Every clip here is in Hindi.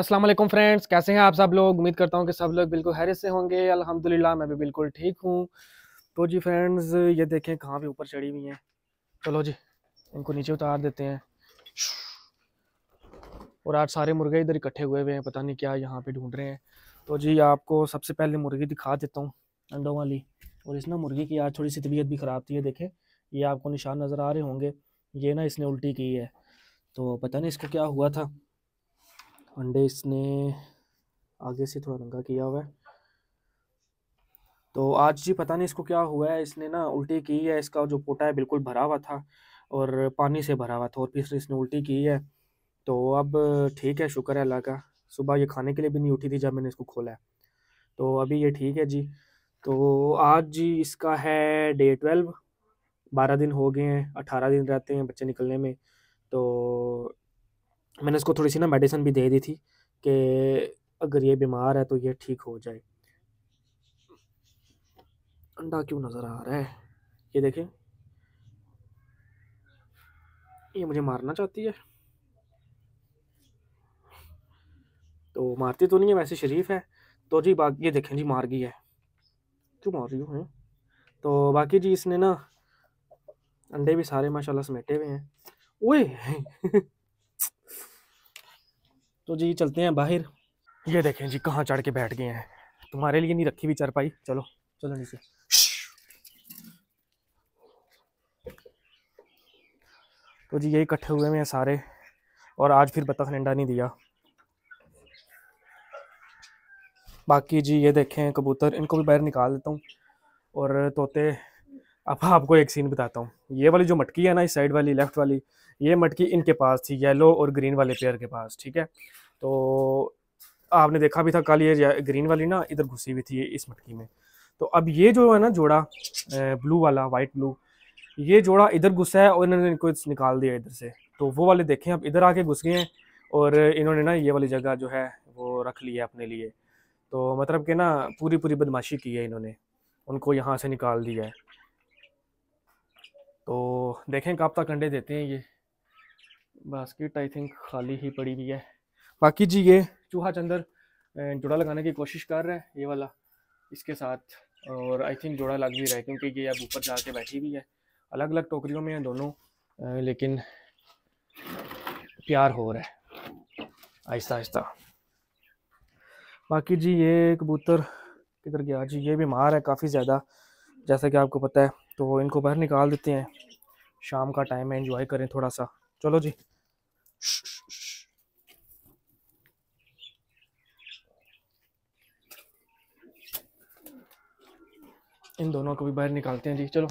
अस्सलाम वालेकुम फ्रेंड्स कैसे हैं आप सब लोग उम्मीद करता हूँ कि सब लोग बिल्कुल हैरत से होंगे अल्हम्दुलिल्लाह मैं भी बिल्कुल ठीक हूँ तो जी फ्रेंड्स ये देखें कहां पे ऊपर चढ़ी हुई हैं चलो जी इनको नीचे उतार देते हैं और आज सारे मुर्गे इधर इकट्ठे हुए हुए हैं पता नहीं क्या यहाँ पे ढूंढ रहे हैं तो जी आपको सबसे पहले मुर्गी दिखा देता हूँ अंडों वाली और इस ना मुर्गी की आज थोड़ी सी तबीयत भी ख़राब थी है देखें ये आपको निशान नज़र आ रहे होंगे ये ना इसने उल्टी की है तो पता नहीं इसको क्या हुआ था अंडे इसने आगे से थोड़ा नंगा किया हुआ है तो आज जी पता नहीं इसको क्या हुआ है इसने ना उल्टी की है इसका जो पोटा है बिल्कुल भरा हुआ था और पानी से भरा हुआ था और फिर इसने उल्टी की है तो अब ठीक है शुक्र है अल्लाह का सुबह ये खाने के लिए भी नहीं उठी थी जब मैंने इसको खोला है तो अभी ये ठीक है जी तो आज जी इसका है डे ट्वेल्व बारह दिन हो गए हैं अठारह दिन रहते हैं बच्चे निकलने में तो मैंने उसको थोड़ी सी ना मेडिसिन भी दे दी थी कि अगर ये बीमार है तो ये ठीक हो जाए अंडा क्यों नज़र आ रहा है ये देखें ये मुझे मारना चाहती है तो मारती तो नहीं है वैसे शरीफ है तो जी बाकी ये देखें जी मार गई है क्यों मार रही हूँ तो बाकी जी इसने ना अंडे भी सारे माशाल्लाह समेटे हुए हैं ओए तो जी चलते हैं बाहर ये देखें जी कहाँ चढ़ के बैठ गए हैं तुम्हारे लिए नहीं रखी हुई चरपाई चलो चलो नीचे तो जी यही इकट्ठे हुए हैं सारे और आज फिर बतख ने अंडा नहीं दिया बाकी जी ये देखें कबूतर इनको भी बाहर निकाल देता हूँ और तोते अब आपको एक सीन बताता हूँ ये वाली जो मटकी है ना इस साइड वाली लेफ्ट वाली ये मटकी इनके पास थी येलो और ग्रीन वाले पेयर के पास ठीक है तो आपने देखा भी था कल ये ग्रीन वाली ना इधर घुसी हुई थी इस मटकी में तो अब ये जो है ना जोड़ा ब्लू वाला वाइट ब्लू ये जोड़ा इधर घुसा है और इन्होंने इनको निकाल दिया इधर से तो वो वाले देखें अब इधर आके घुस गए हैं और इन्होंने ना ये वाली जगह जो है वो रख ली है अपने लिए तो मतलब कि ना पूरी पूरी बदमाशी की है इन्होंने उनको यहाँ से निकाल दिया है तो देखें कब तक अंडे देते हैं ये बास्केट आई थिंक खाली ही पड़ी हुई है बाकी जी ये चूहा चंदर जोड़ा लगाने की कोशिश कर रहा है ये वाला इसके साथ और आई थिंक जोड़ा लग भी रहा है क्योंकि ये अब ऊपर जाके बैठी भी है अलग अलग टोकरियों में हैं दोनों लेकिन प्यार हो रहा है आहिस्ता आहिस्ता बाकी जी ये कबूतर किधर गया जी ये बीमार है काफ़ी ज़्यादा जैसा कि आपको पता है तो इनको बाहर निकाल देते हैं शाम का टाइम है इन्जॉय करें थोड़ा सा चलो जी इन दोनों को भी बाहर निकालते हैं जी चलो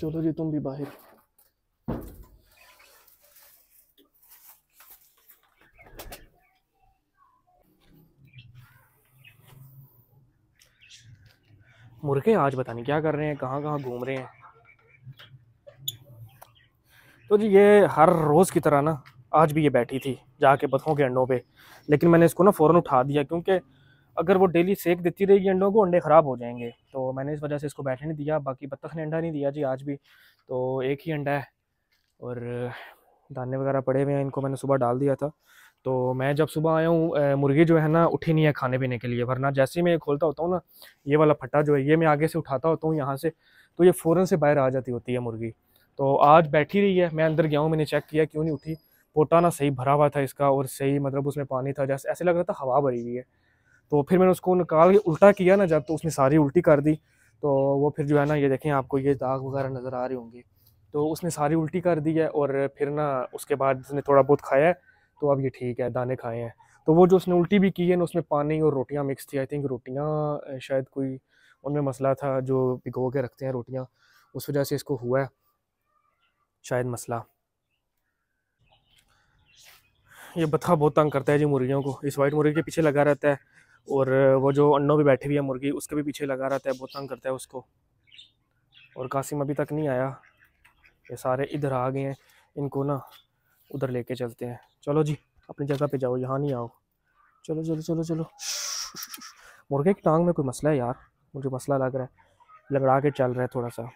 चलो जी तुम भी बाहर मुर्गे आज पता नहीं क्या कर रहे हैं कहाँ कहाँ घूम रहे हैं तो जी ये हर रोज़ की तरह ना आज भी ये बैठी थी जाके बतखों के अंडों पे लेकिन मैंने इसको ना फ़ौरन उठा दिया क्योंकि अगर वो डेली सेक देती रहेगी अंडों को अंडे ख़राब हो जाएंगे तो मैंने इस वजह से इसको बैठने नहीं दिया बाकी बतख ने अंडा नहीं दिया जी आज भी तो एक ही अंडा है और दाने वगैरह पड़े हुए हैं इनको मैंने सुबह डाल दिया था तो मैं जब सुबह आया हूँ मुर्गी जो है ना उठी नहीं है खाने पीने के लिए वरना जैसे ही मैं खोलता होता हूँ ना ये वाला फट्टा जो है ये मैं आगे से उठाता होता हूँ यहाँ से तो ये फ़ौरन से बाहर आ जाती होती है मुर्गी तो आज बैठी रही है मैं अंदर गया हूँ मैंने चेक किया क्यों नहीं उठी पोटा ना सही भरा हुआ था इसका और सही मतलब उसमें पानी था जैसे ऐसे लग रहा था हवा भरी हुई है तो फिर मैंने उसको निकाल के उल्टा किया ना जब तो उसने सारी उल्टी कर दी तो वो फिर जो है ना ये देखें आपको ये दाग वगैरह नज़र आ रहे होंगे तो उसने सारी उल्टी कर दी है और फिर ना उसके बाद उसने थोड़ा बहुत खाया है तो अब ये ठीक है दाने खाए हैं तो वो जो उसने उल्टी भी की है ना उसमें पानी और रोटियाँ मिक्स थी आई थिंक रोटियाँ शायद कोई उनमें मसला था जो भिगो के रखते हैं रोटियाँ उस वजह से इसको हुआ है शायद मसला ये बथा बहुत तंग करता है जी मुर्गियों को इस वाइट मुर्गी के पीछे लगा रहता है और वो जो अंडों भी बैठी हुई है मुर्गी उसके भी पीछे लगा रहता है बहुत तंग करता है उसको और कासिम अभी तक नहीं आया ये सारे इधर आ गए हैं इनको ना उधर लेके चलते हैं चलो जी अपनी जगह पे जाओ यहाँ नहीं आओ चलो चलो चलो चलो मुर्गे की टांग में कोई मसला है यार मुझे मसला लग रहा है लगड़ा के चल रहा है थोड़ा सा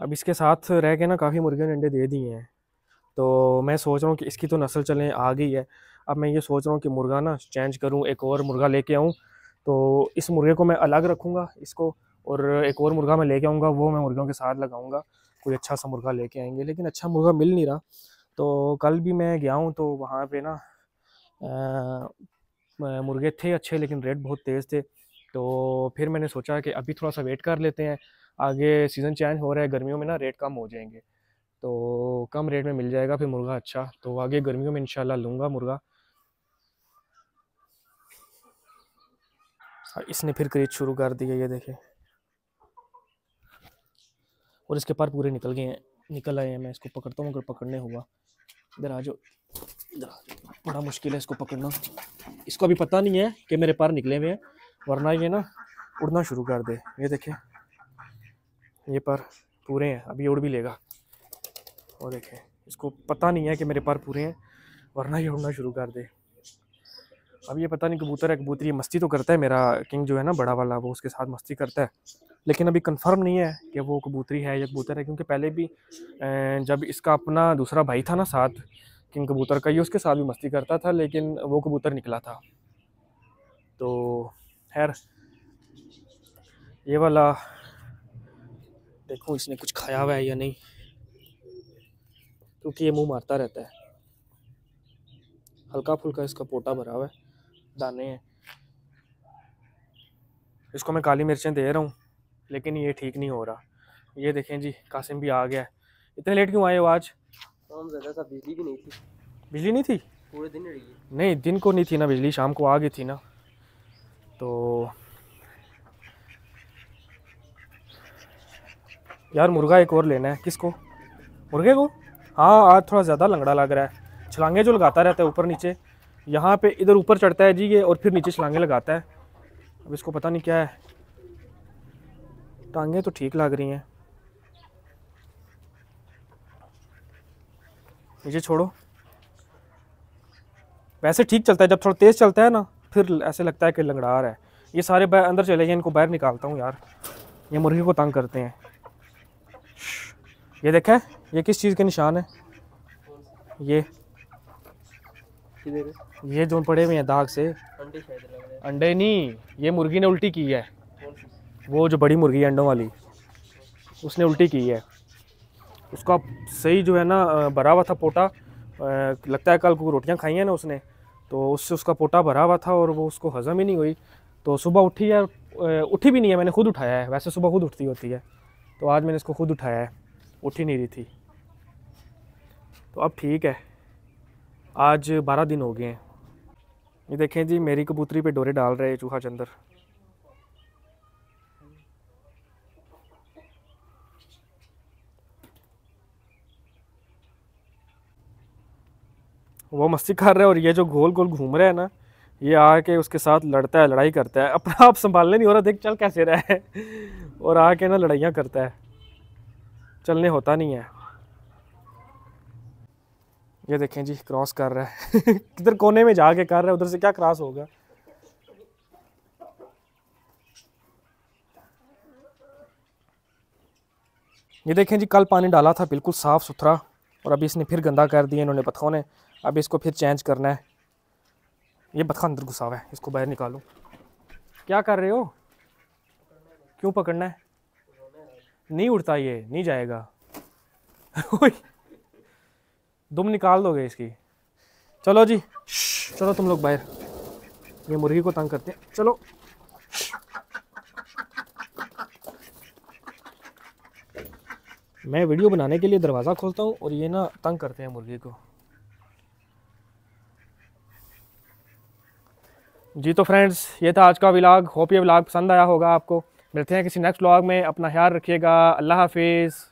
अब इसके साथ रह के ना काफ़ी मुर्गियों ने अंडे दे दिए हैं तो मैं सोच रहा हूँ कि इसकी तो नस्ल चलें आ गई है अब मैं ये सोच रहा हूँ कि मुर्गा ना चेंज करूँ एक और मुर्गा लेके आऊँ तो इस मुर्गे को मैं अलग रखूँगा इसको और एक और मुर्गा मैं लेके आऊँगा वो मैं मुर्गियों के साथ लगाऊँगा कोई अच्छा सा मुर्गा लेके आएंगे लेकिन अच्छा मुर्गा मिल नहीं रहा तो कल भी मैं गया हूँ तो वहाँ पे ना मुर्गे थे अच्छे लेकिन रेट बहुत तेज़ थे तो फिर मैंने सोचा कि अभी थोड़ा सा वेट कर लेते हैं आगे सीज़न चेंज हो रहा है गर्मियों में ना रेट कम हो जाएंगे तो कम रेट में मिल जाएगा फिर मुर्गा अच्छा तो आगे गर्मियों में इनशाला लूँगा मुर्गा हाँ, इसने फिर क्रेज शुरू कर दी है ये देखें और इसके पार पूरे निकल गए हैं निकल आए हैं मैं इसको पकड़ता हूँ अगर पकड़ने हुआ इधर आ जाओ इधर बड़ा मुश्किल है इसको पकड़ना इसको अभी पता नहीं है कि मेरे पार निकले हुए हैं वरना ये ना उड़ना शुरू कर दे ये देखें ये पर पूरे हैं अभी उड़ भी लेगा और देखें इसको पता नहीं है कि मेरे पर पूरे हैं वरना ये उड़ना शुरू कर दे अब ये पता नहीं कबूतर है कबूतरी मस्ती तो करता है मेरा किंग जो है ना बड़ा वाला वो उसके साथ मस्ती करता है लेकिन अभी कंफर्म नहीं है कि वो कबूतरी है या कबूतर है क्योंकि पहले भी जब इसका अपना दूसरा भाई था ना साथ किंग कबूतर का ये उसके साथ भी मस्ती करता था लेकिन वो कबूतर निकला था तो खैर ये वाला देखूँ इसने कुछ खाया हुआ है या नहीं क्योंकि ये मुंह मारता रहता है हल्का फुल्का इसका पोटा भरा हुआ है दाने हैं इसको मैं काली मिर्चें दे रहा हूँ लेकिन ये ठीक नहीं हो रहा ये देखें जी कासिम भी आ गया है इतने लेट क्यों आए हो आज शाम ज़्यादा सा बिजली भी नहीं थी बिजली नहीं थी पूरे दिन नहीं दिन को नहीं थी ना बिजली शाम को आ गई थी ना तो यार मुर्गा एक और लेना है किसको मुर्गे को हाँ आज थोड़ा ज़्यादा लंगड़ा लग रहा है छलांगे जो लगाता रहता है ऊपर नीचे यहाँ पे इधर ऊपर चढ़ता है जी ये और फिर नीचे छलांगे लगाता है अब इसको पता नहीं क्या है टांगे तो ठीक लग रही हैं नीचे छोड़ो वैसे ठीक चलता है जब थोड़ा तेज़ चलता है ना फिर ऐसे लगता है कि लंगड़ा रहा है ये सारे अंदर चले गए इनको बाहर निकालता हूँ यार ये मुर्गी को तंग करते हैं ये देखें ये किस चीज़ के निशान है ये ये जो पड़े हुए हैं दाग से अंडे नहीं ये मुर्गी ने उल्टी की है वो जो बड़ी मुर्गी है अंडों वाली उसने उल्टी की है उसका सही जो है ना भरा हुआ था पोटा लगता है कल को रोटियां खाई हैं ना उसने तो उससे उसका पोटा भरा हुआ था और वो उसको हज़म ही नहीं हुई तो सुबह उठी है उठी भी नहीं है मैंने खुद उठाया है वैसे सुबह खुद उठती होती है तो आज मैंने इसको खुद उठाया है उठ ही नहीं रही थी तो अब ठीक है आज बारह दिन हो गए हैं ये देखें जी मेरी कबूतरी पे डोरे डाल रहे हैं चूहा चंदर वो मस्ती कर रहा है और ये जो गोल गोल घूम रहा है ना ये आके उसके साथ लड़ता है लड़ाई करता है अपना आप संभालने नहीं हो रहा देख चल कैसे रहा है और आके ना लड़ाइयाँ करता है चलने होता नहीं है ये देखें जी क्रॉस कर रहा है किधर कोने में जाके कर रहा है उधर से क्या क्रॉस होगा ये देखें जी कल पानी डाला था बिल्कुल साफ़ सुथरा और अभी इसने फिर गंदा कर दिया इन्होंने पत्थों ने अभी इसको फिर चेंज करना है ये बतखा अंदर घुसा हुआ है इसको बाहर निकालो क्या कर रहे हो क्यों पकड़ना है नहीं उड़ता ये नहीं जाएगा दुम निकाल दोगे इसकी चलो जी चलो तुम लोग बाहर ये मुर्गी को तंग करते हैं चलो मैं वीडियो बनाने के लिए दरवाज़ा खोलता हूँ और ये ना तंग करते हैं मुर्गी को जी तो फ्रेंड्स ये था आज का व्लाग होप ये व्लाग पसंद आया होगा आपको मिलते हैं किसी नेक्स्ट व्लाग में अपना ख्याल रखिएगा अल्लाह हाफिज़